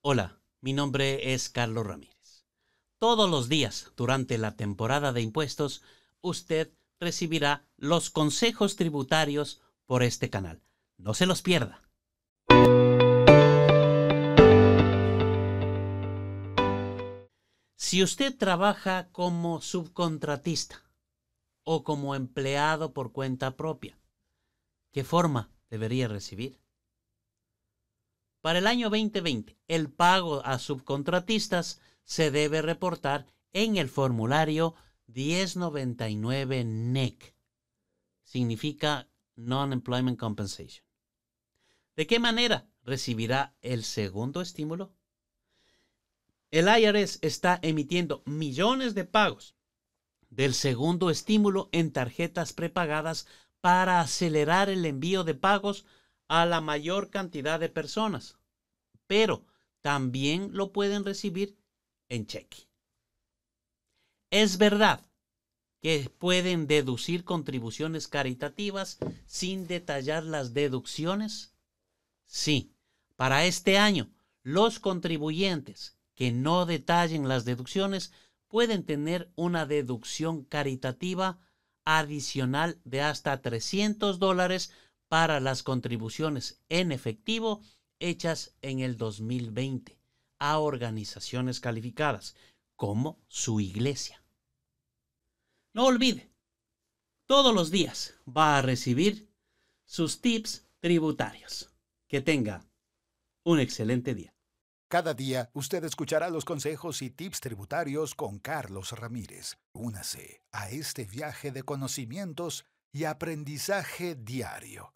Hola, mi nombre es Carlos Ramírez. Todos los días durante la temporada de impuestos, usted recibirá los consejos tributarios por este canal. No se los pierda. Si usted trabaja como subcontratista o como empleado por cuenta propia, ¿qué forma debería recibir? Para el año 2020, el pago a subcontratistas se debe reportar en el formulario 1099 NEC. E Significa Non-Employment Compensation. ¿De qué manera recibirá el segundo estímulo? El IRS está emitiendo millones de pagos del segundo estímulo en tarjetas prepagadas para acelerar el envío de pagos a la mayor cantidad de personas, pero también lo pueden recibir en cheque. Es verdad que pueden deducir contribuciones caritativas sin detallar las deducciones. Sí, para este año, los contribuyentes que no detallen las deducciones pueden tener una deducción caritativa adicional de hasta 300 dólares para las contribuciones en efectivo hechas en el 2020 a organizaciones calificadas como su iglesia. No olvide, todos los días va a recibir sus tips tributarios. Que tenga un excelente día. Cada día usted escuchará los consejos y tips tributarios con Carlos Ramírez. Únase a este viaje de conocimientos y aprendizaje diario.